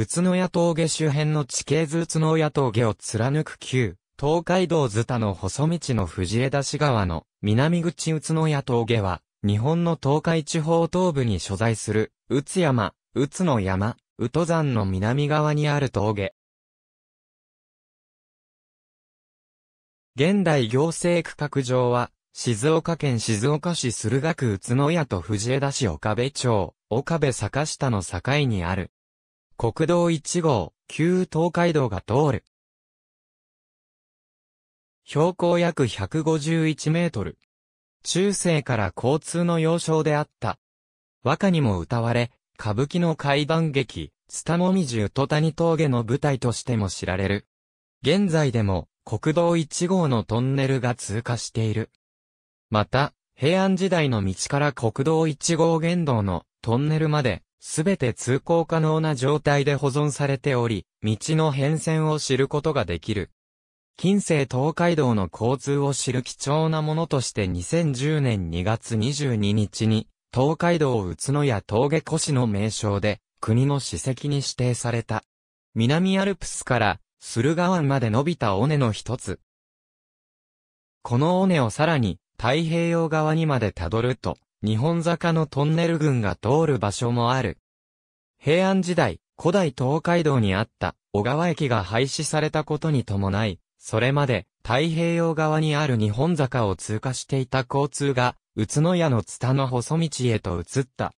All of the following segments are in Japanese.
宇都宮峠周辺の地形図宇都宮峠を貫く旧、東海道図田の細道の藤枝市川の南口宇都宮峠は、日本の東海地方東部に所在する、宇都山、宇都の山、宇都山の南側にある峠。現代行政区画上は、静岡県静岡市駿河区宇都宮と藤枝市岡部町、岡部坂下の境にある、国道1号、旧東海道が通る。標高約151メートル。中世から交通の要衝であった。和歌にも歌われ、歌舞伎の海談劇、スタモミジュトタニ峠の舞台としても知られる。現在でも国道1号のトンネルが通過している。また、平安時代の道から国道1号原道のトンネルまですべて通行可能な状態で保存されており、道の変遷を知ることができる。近世東海道の交通を知る貴重なものとして2010年2月22日に、東海道宇都宮峠越の名称で、国の史跡に指定された。南アルプスから、駿河湾まで伸びた尾根の一つ。この尾根をさらに、太平洋側にまでたどると、日本坂のトンネル群が通る場所もある。平安時代、古代東海道にあった小川駅が廃止されたことに伴い、それまで太平洋側にある日本坂を通過していた交通が、宇都宮の津田の細道へと移った。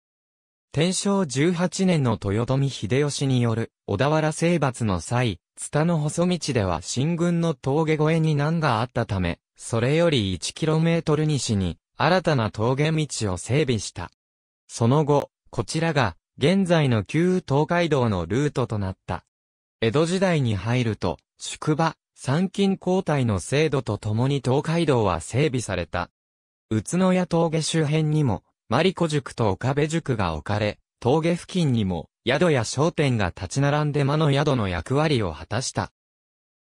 天正18年の豊臣秀吉による小田原征伐の際、津田の細道では新軍の峠越えに難があったため、それより 1km 西に新たな峠道を整備した。その後、こちらが、現在の旧東海道のルートとなった。江戸時代に入ると、宿場、参勤交代の制度とともに東海道は整備された。宇都谷峠周辺にも、マリコ塾と岡部塾が置かれ、峠付近にも、宿や商店が立ち並んで魔の宿の役割を果たした。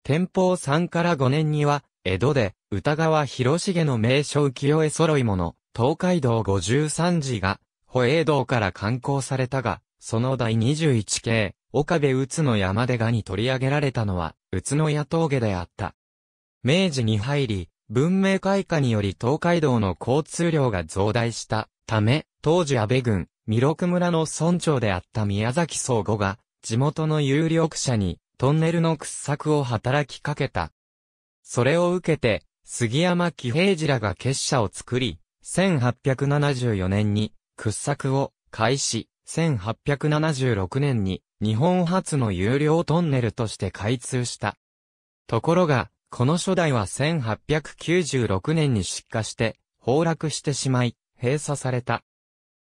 天保3から5年には、江戸で、歌川広重の名所浮世絵揃いもの、東海道五十三寺が、保栄道から観光されたが、その第二十一系、岡部宇都の山でがに取り上げられたのは、宇都野峠であった。明治に入り、文明開化により東海道の交通量が増大したため、当時安倍郡、弥勒村の村長であった宮崎総吾が、地元の有力者に、トンネルの掘削を働きかけた。それを受けて、杉山喜平次らが結社を作り、1874年に掘削を開始、1876年に日本初の有料トンネルとして開通した。ところが、この初代は1896年に出荷して、崩落してしまい、閉鎖された。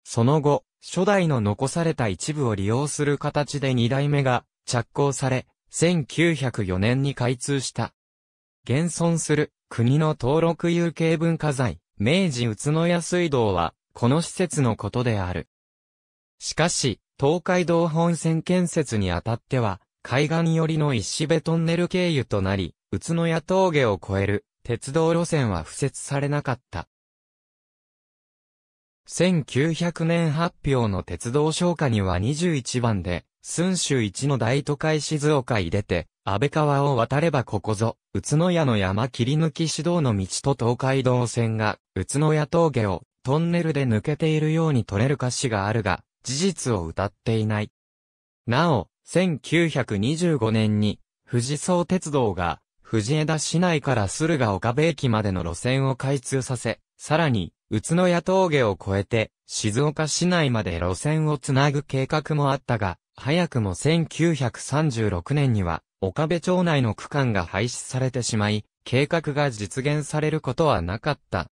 その後、初代の残された一部を利用する形で二代目が着工され、1904年に開通した。現存する国の登録有形文化財、明治宇都宮水道は、この施設のことである。しかし、東海道本線建設にあたっては、海岸寄りの石部トンネル経由となり、宇都宮峠を越える鉄道路線は付設されなかった。1900年発表の鉄道消華には21番で、寸州一の大都会静岡に出て、安倍川を渡ればここぞ、宇都宮の山切り抜き指導の道と東海道線が、宇都宮峠をトンネルで抜けているように取れる歌詞があるが、事実を歌っていない。なお、1925年に、富士総鉄道が、藤枝市内から駿河岡部駅までの路線を開通させ、さらに、宇都宮峠を越えて、静岡市内まで路線をつなぐ計画もあったが、早くも1936年には、岡部町内の区間が廃止されてしまい、計画が実現されることはなかった。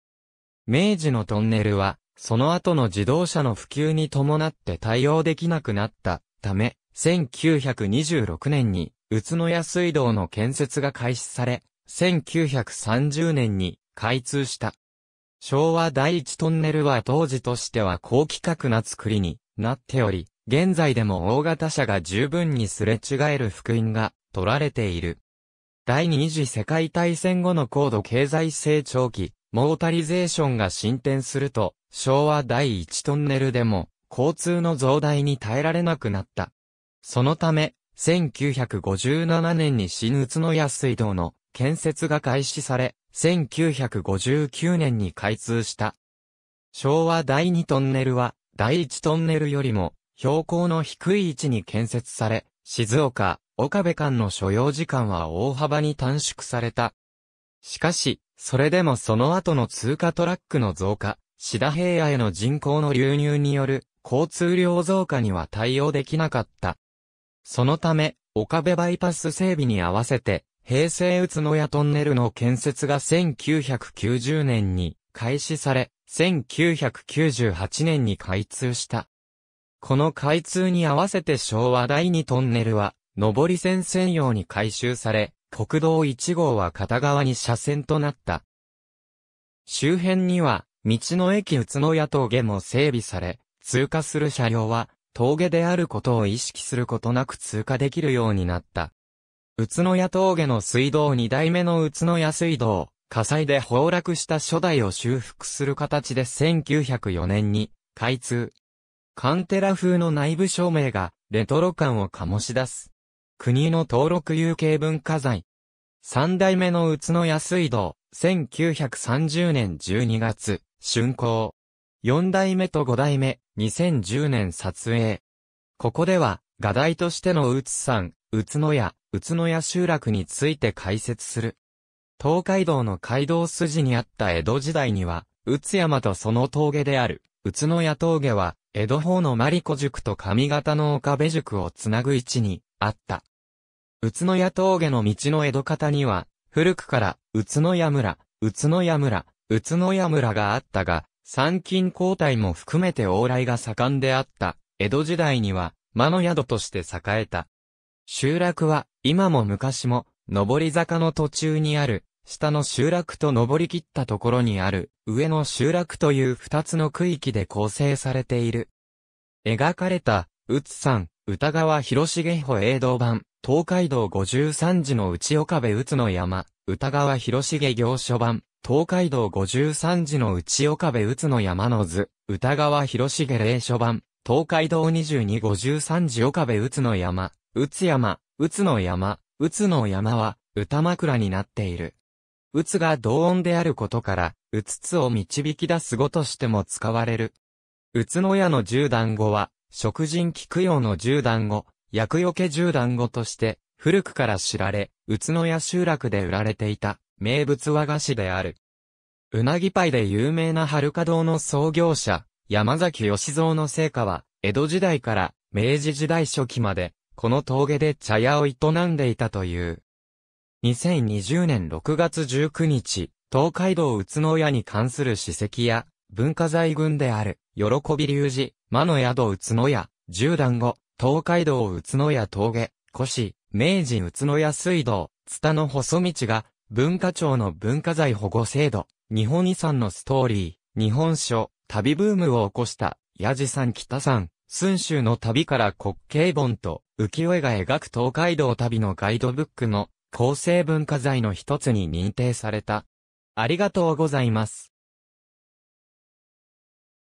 明治のトンネルは、その後の自動車の普及に伴って対応できなくなったため、1926年に宇都宮水道の建設が開始され、1930年に開通した。昭和第一トンネルは当時としては高規格な作りになっており、現在でも大型車が十分にすれ違える福音が取られている。第二次世界大戦後の高度経済成長期、モータリゼーションが進展すると、昭和第一トンネルでも、交通の増大に耐えられなくなった。そのため、1957年に新宇都宮水道の建設が開始され、1959年に開通した。昭和第二トンネルは、第一トンネルよりも、標高の低い位置に建設され、静岡、岡部間の所要時間は大幅に短縮された。しかし、それでもその後の通過トラックの増加、志田平野への人口の流入による交通量増加には対応できなかった。そのため、岡部バイパス整備に合わせて、平成宇都宮トンネルの建設が1990年に開始され、1998年に開通した。この開通に合わせて昭和第2トンネルは上り線専用に改修され、国道1号は片側に車線となった。周辺には、道の駅宇都宮峠も整備され、通過する車両は、峠であることを意識することなく通過できるようになった。宇都宮峠の水道2代目の宇都宮水道、火災で崩落した初代を修復する形で1904年に開通。カンテラ風の内部照明がレトロ感を醸し出す。国の登録有形文化財。三代目の宇都宮水道、1930年12月、竣工。四代目と五代目、2010年撮影。ここでは、画題としての宇津山、宇都屋、宇都屋集落について解説する。東海道の街道筋にあった江戸時代には、宇都山とその峠である、宇都屋峠は、江戸方のマリコ塾と上方の岡部塾をつなぐ位置に、あった。宇都宮峠の道の江戸方には、古くから、宇都宮村、宇都宮村、宇都宮村があったが、参勤交代も含めて往来が盛んであった、江戸時代には、間の宿として栄えた。集落は、今も昔も、上り坂の途中にある、下の集落と上り切ったところにある、上の集落という二つの区域で構成されている。描かれた、うつさん、歌川広重歩営道版、東海道五十三時の内岡部宇の山、歌川広重行書版、東海道五十三時の内岡部宇の山の図、歌川広重霊書版、東海道二十二五十三時岡部宇の山、宇山、宇の山、宇の山は、歌枕になっている。宇つが同音であることから、宇つを導き出す語としても使われる。宇つの矢の十段語は、食人菊用の銃団子、薬よけ銃団子として、古くから知られ、宇都宮集落で売られていた、名物和菓子である。うなぎパイで有名な春華堂の創業者、山崎義蔵の成果は、江戸時代から明治時代初期まで、この峠で茶屋を営んでいたという。2020年6月19日、東海道宇都宮に関する史跡や、文化財群である、喜び龍寺、魔の宿宇都屋、十段後、東海道宇都屋峠、古紙明治宇都屋水道、津田の細道が、文化庁の文化財保護制度、日本遺産のストーリー、日本書、旅ブームを起こした、矢地さん北さん、春秋の旅から国慶本と、浮世絵が描く東海道旅のガイドブックの、構成文化財の一つに認定された。ありがとうございます。